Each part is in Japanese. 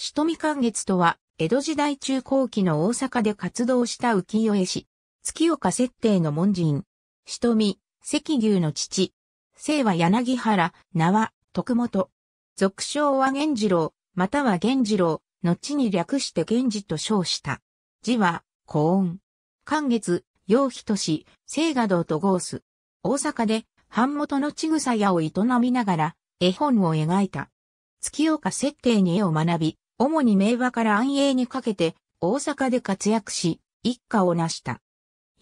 首都未月とは、江戸時代中後期の大阪で活動した浮世絵師、月岡設定の門人、首都関赤牛の父、姓は柳原、名は、徳本。俗称は源次郎、または源次郎、後に略して源次と称した。字は、高音。寛月、陽日とし、聖画堂とゴース。大阪で、版元のちぐさ屋を営みながら、絵本を描いた。月岡設定に絵を学び、主に明和から安永にかけて大阪で活躍し、一家を成した。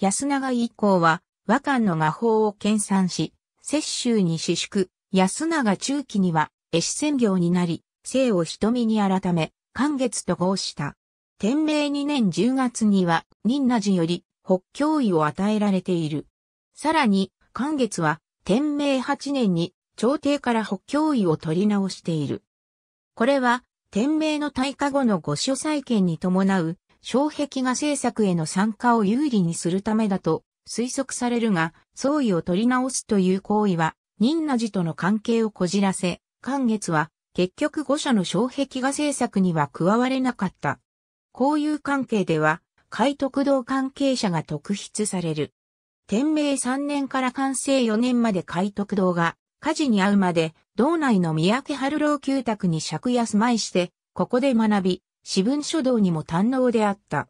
安永以降は和漢の画法を研鑽し、摂州に私宿、安永中期には絵師専業になり、生を瞳に改め、漢月と合した。天明2年10月には、仁和寺より北京位を与えられている。さらに、漢月は、天明8年に、朝廷から北京位を取り直している。これは、天明の退化後の御所再建に伴う、障壁画制作への参加を有利にするためだと推測されるが、創意を取り直すという行為は、仁和寺との関係をこじらせ、関月は結局御所の障壁画制作には加われなかった。交友関係では、海徳堂関係者が特筆される。天明3年から完成4年まで海徳堂が火事に遭うまで、道内の三宅春郎旧宅に借家住まいして、ここで学び、私文書道にも堪能であった。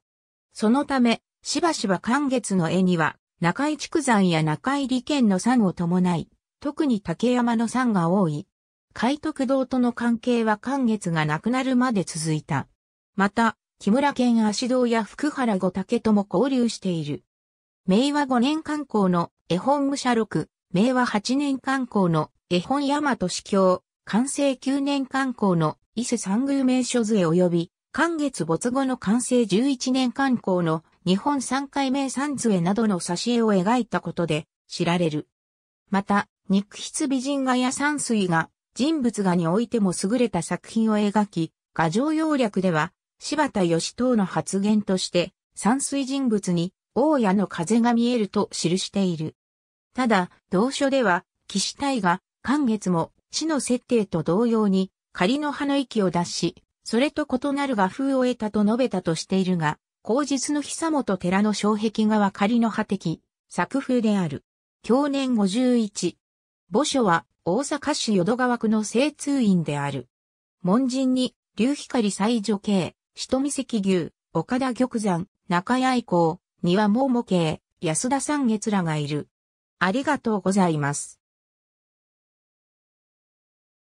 そのため、しばしば寒月の絵には、中井畜山や中井利県の山を伴い、特に竹山の山が多い。海徳堂との関係は寒月が亡くなるまで続いた。また、木村県足堂や福原五竹とも交流している。明和5年刊行の絵本武者録、明和8年刊行の絵本大和司教、完成9年刊行の伊勢三宮名所図絵及び、寒月没後の完成11年刊行の日本三回名三図絵などの挿絵を描いたことで知られる。また、肉筆美人画や山水画、人物画においても優れた作品を描き、画上要略では、柴田義等の発言として、山水人物に、大谷の風が見えると記している。ただ、同書では、騎士隊が、寒月も、死の設定と同様に、仮の葉の息を脱し、それと異なる画風を得たと述べたとしているが、後日の久本寺の障壁画は仮の葉的、作風である。去年51。墓所は、大阪市淀川区の聖通院である。門人に、竜光西女系、人見石牛、岡田玉山、中屋以降、庭桃母系、安田三月らがいる。ありがとうございます。